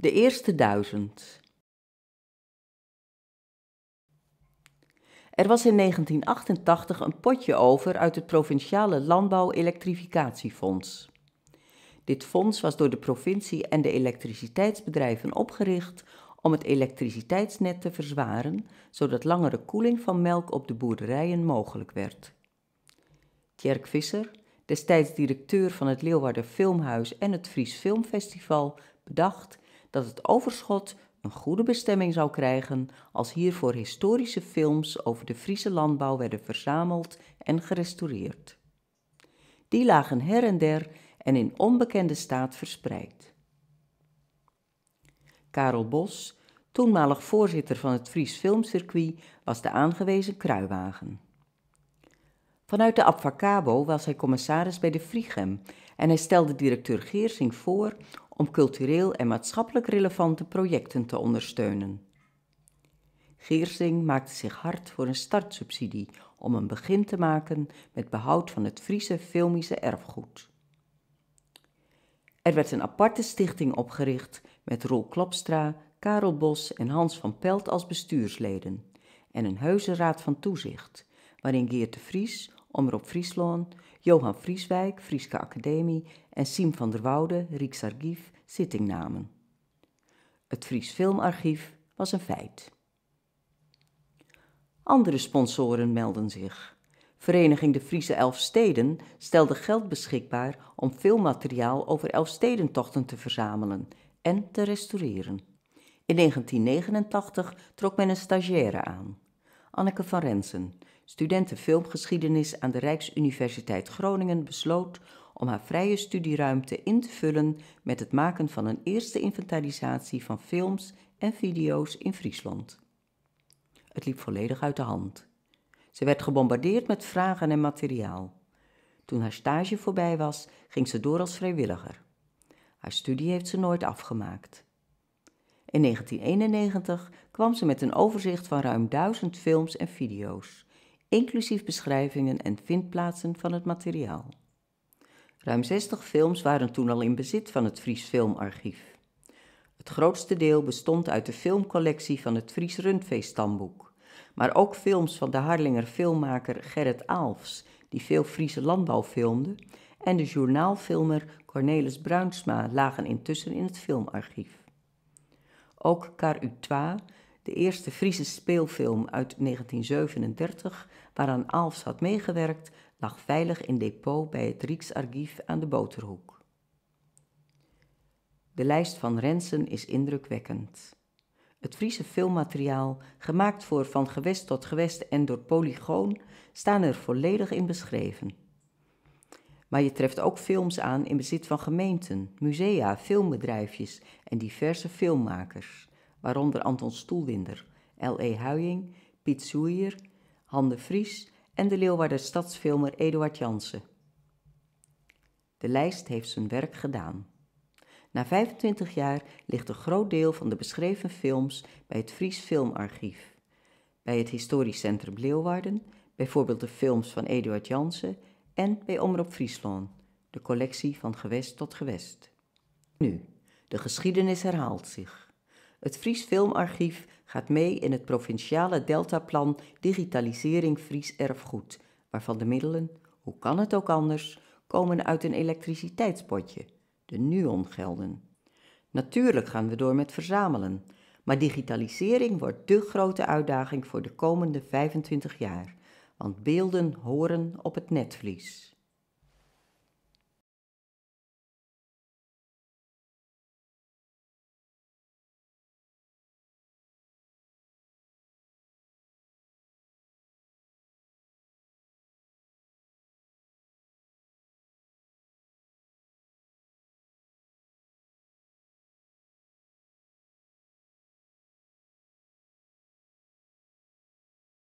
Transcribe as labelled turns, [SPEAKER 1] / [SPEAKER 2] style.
[SPEAKER 1] de eerste duizend. Er was in 1988 een potje over uit het Provinciale Landbouw-Elektrificatiefonds. Dit fonds was door de provincie en de elektriciteitsbedrijven opgericht om het elektriciteitsnet te verzwaren, zodat langere koeling van melk op de boerderijen mogelijk werd. Tjerk Visser, destijds directeur van het Leeuwarden Filmhuis en het Fries Filmfestival, bedacht dat het overschot een goede bestemming zou krijgen als hiervoor historische films over de Friese landbouw werden verzameld en gerestaureerd. Die lagen her en der en in onbekende staat verspreid. Karel Bos, toenmalig voorzitter van het Fries Filmcircuit, was de aangewezen kruiwagen. Vanuit de Abfacabo was hij commissaris bij de Friegem en hij stelde directeur Geersing voor om cultureel en maatschappelijk relevante projecten te ondersteunen. Geersing maakte zich hard voor een startsubsidie om een begin te maken met behoud van het Friese filmische erfgoed. Er werd een aparte stichting opgericht met Roel Klopstra, Karel Bos en Hans van Pelt als bestuursleden en een heuse raad van toezicht, waarin Geert de Vries Omroep Friesland, Johan Vrieswijk, Frieske Academie en Siem van der Woude, zitting Zittingnamen. Het Fries Filmarchief was een feit. Andere sponsoren melden zich. Vereniging de Friese Elfsteden stelde geld beschikbaar om veel materiaal over Elfstedentochten te verzamelen en te restaureren. In 1989 trok men een stagiaire aan, Anneke van Rensen, studenten filmgeschiedenis aan de Rijksuniversiteit Groningen, besloot om haar vrije studieruimte in te vullen met het maken van een eerste inventarisatie van films en video's in Friesland. Het liep volledig uit de hand. Ze werd gebombardeerd met vragen en materiaal. Toen haar stage voorbij was, ging ze door als vrijwilliger. Haar studie heeft ze nooit afgemaakt. In 1991 kwam ze met een overzicht van ruim duizend films en video's inclusief beschrijvingen en vindplaatsen van het materiaal. Ruim 60 films waren toen al in bezit van het Fries Filmarchief. Het grootste deel bestond uit de filmcollectie van het Fries Rundveestamboek, maar ook films van de Harlinger filmmaker Gerrit Aalfs, die veel Friese landbouw filmde, en de journaalfilmer Cornelis Bruinsma lagen intussen in het filmarchief. Ook Car de eerste Friese speelfilm uit 1937, waaraan Alfs had meegewerkt, lag veilig in depot bij het Rijksarchief aan de Boterhoek. De lijst van Rensen is indrukwekkend. Het Friese filmmateriaal, gemaakt voor van gewest tot gewest en door Polygoon, staan er volledig in beschreven. Maar je treft ook films aan in bezit van gemeenten, musea, filmbedrijfjes en diverse filmmakers, waaronder Anton Stoelwinder, L.E. Huying, Piet Soeier, Han de Vries en de Leeuwarder stadsfilmer Eduard Jansen. De lijst heeft zijn werk gedaan. Na 25 jaar ligt een groot deel van de beschreven films bij het Fries Filmarchief. Bij het Historisch Centrum Leeuwarden, bijvoorbeeld de films van Eduard Jansen en bij Omroep Friesland, de collectie van gewest tot gewest. Nu, de geschiedenis herhaalt zich. Het Fries Filmarchief gaat mee in het provinciale Deltaplan Digitalisering Fries Erfgoed, waarvan de middelen, hoe kan het ook anders, komen uit een elektriciteitspotje, de NUON-gelden. Natuurlijk gaan we door met verzamelen, maar digitalisering wordt dé grote uitdaging voor de komende 25 jaar, want beelden horen op het netvlies.